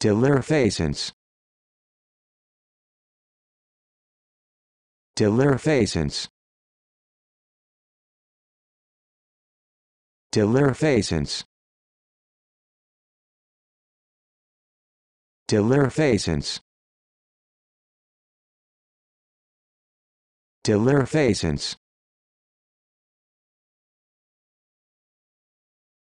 Delirifacients. Delirifacients. Delirifacients. Delirifacients. Delirifacients.